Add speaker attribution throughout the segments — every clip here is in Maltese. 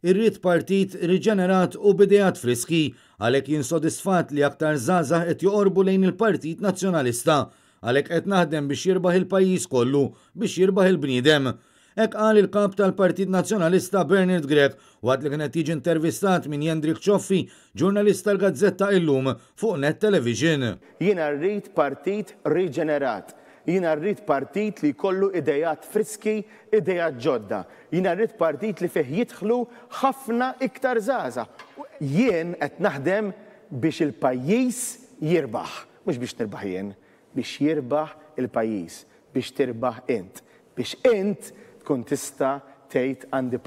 Speaker 1: irrid partit riġenerat u bidejat friski għalek jinsodisfat li aktar zaza et joqorbu lejn il-Partit Nazzjonalista għalek qed naħdem biex jirbaħ il-pajjiż kollu biex jirbaħ il-bniedem. Ek għal il-kap tal-Partit Nazjonalista Bernard Grek għad li għnet jiġi intervistat minn Jendrik Ċoffi, ġurnalista l-Gazzetta illum fuq Net Television. Jina rrit partit riġenerat
Speaker 2: jina rrit partit li kollu idejat friski, idejat ġodda. Jina rrit partit li fih jitħlu ħafna iktar zaza. Jien qed naħdem biex il-pajjiż jirbaħ, Mux biex nirbaħ jien, biex jirbaħ il-pajjiż, biex tirbaħ int, biex int tkun tista' tgħid għandi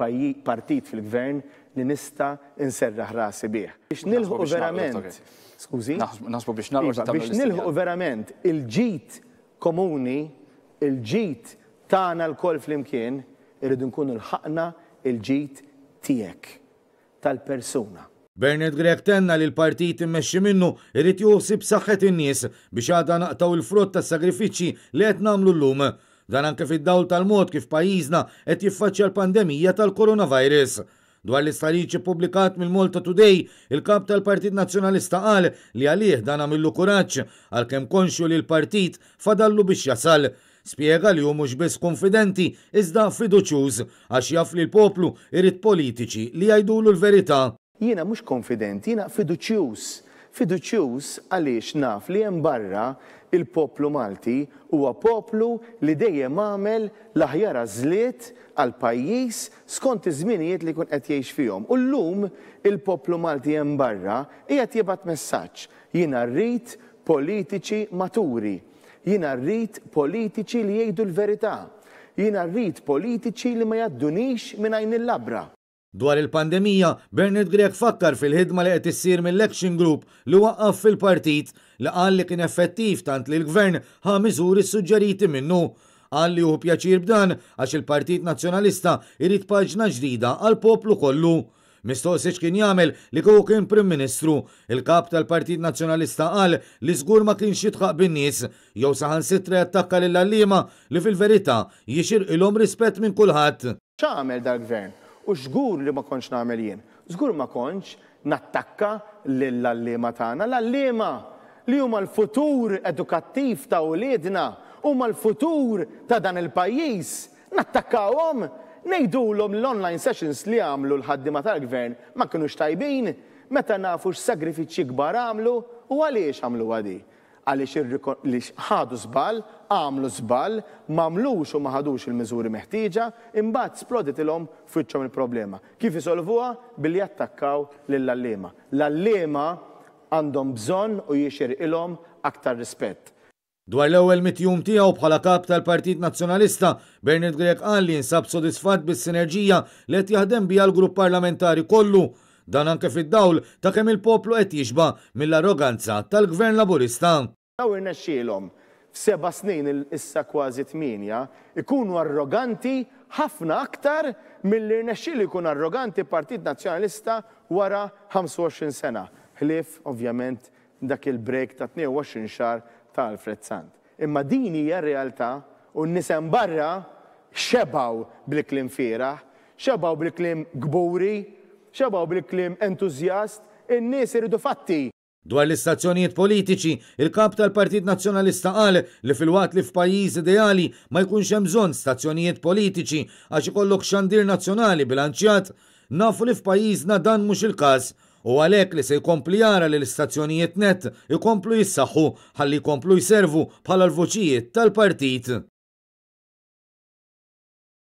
Speaker 2: partit fil-gvern li nista' inserraħ rasi bih. Biex nilħu verament. Skużi? Nasbu iva, biex nilħu verament il-ġit komuni, il-ġit tagħna l-kol flimkien, irridu nkunu l ħakna
Speaker 1: il-ġit tiegħek tal-persuna. Bernard Grek tenna li l partijt immexxi minnu irrid juħsib saħħet in-nies biex għadha naqtaw il-frott tas-sagrifiċċji li qed nagħmlu llum. Dan anke fid-dawl tal-mod kif pajjiżna qed jiffaċċja l-pandemija tal-coronavirus. Dwar l-istariċi publikat mill Malta Today, il-kap tal-Partit Nazzjonalista qal li għalih dan għamillu kuraċ għalkemm konxju li l-partit fadallu biex jasal spiega li hu mhux biss konfidenti iżda fiduċjuż għax jaf li l-poplu irid politiċi li jgħidulu l-verità. Jiena mhux konfidenti, jiena fiduċjuż
Speaker 2: Fiduċjuż għaliex naf li hemm barra il-poplu Malti huwa poplu li dejjem għamel l-aħjar żliet għal pajjiż skont iż-żminijiet li kun qed jgħix fihom. U llum il-poplu Malti hemm barra qiegħed jibgħat messaġġ jiena rrid politiċi maturi, jiena rrid politiċi li jgħidu l-verità, jiena rrid politiċi li ma jaddunix minn
Speaker 1: il-labra. Dwar il-pandemija, Bernard Grek fakkar fil-ħidma li qed issir mill-Action Group li waqqaf fil-partit li qal li kien effettiv tant li l-gvern ħa miżuri suġġeriti minnu. Qal li hu pjaċir b'dan għax il-Partit Nazzjonalista irid paġna ġdida għal poplu kollu. Mistoqsiex kien jagħmel li kieku kien Prim Ministru, il-kap tal-Partit Nazzjonalista qal li żgur ma kienx jitħaq bin-nies jew saħansitra jattakka lill allima li fil-verità jixir ilhom rispett minn kulħadd.
Speaker 2: X'għamel dal-gvern? U xgur li ma konċ namel jien. Zgur ma konċ nattakka l-allima tagħna, l-allima li huma l-futur edukattiv ta' l-edna, huma l-futur ta' dan il-pajjiż. Nattakkawhom ngħidulhom l-online sessions li għamlu l-ħaddima tal-gvern ma kinux tajbin, meta nafu x-sagrifiċċji kbar għamlu u għaliex għamlu għadi għaliex li ħadu żball, għamlu żball, m'għamlux u ma ħadux il-miżuri meħtieġa, imbagħad splodit ilhom fitxhom il-problema. Kif isolvuha? Billi jattakkaw lill-allema. L-allema għandhom bżonn u jixir ilhom aktar rispett.
Speaker 1: Dwar l-ewwel mitjum tiegħu bħala kap tal-Partit Nazzjonalista, Bernard Grek qal li jinsab sodisfatt bis-sinerġija li qed jaħdem biha l-grupp parlamentari kollu dan anke fid-dawl ta' kemm il-poplu qed jixba mill-arroganza tal-gvern laburista.
Speaker 2: Daw irnexxielhom f'seba' snin issa kważi tminja ikunu arroganti ħafna aktar mill-li rnexxiel ikun arroganti Partit Nazzjonalista wara 25 sena. Ħlief ovvjament dak il-break ta' 22 xar ta' Alfred Sant. Imma din hija realtà u nisem barra xebaw bil-klim firaħ, xebaw bil-klim gburi, xabaw bil-klim entuzjast, in-nies iridu fatti.
Speaker 1: Dwar l-istazzjonijiet politiċi, il-kap tal-Partit Nazzjonalista qal li fil-waqt li f'pajjiż ideali ma jkunx hemm bżonn stazzjonijiet politiċi għax ikollok xandir nazzjonali bilanċjat, nafu li f'pajjiżna dan mhux il-każ u għalhekk li se jkompli jara li l-istazzjonijiet net ikomplu jissaħħu ħalli jkomplu jservu bħala l vuċijiet tal-partit.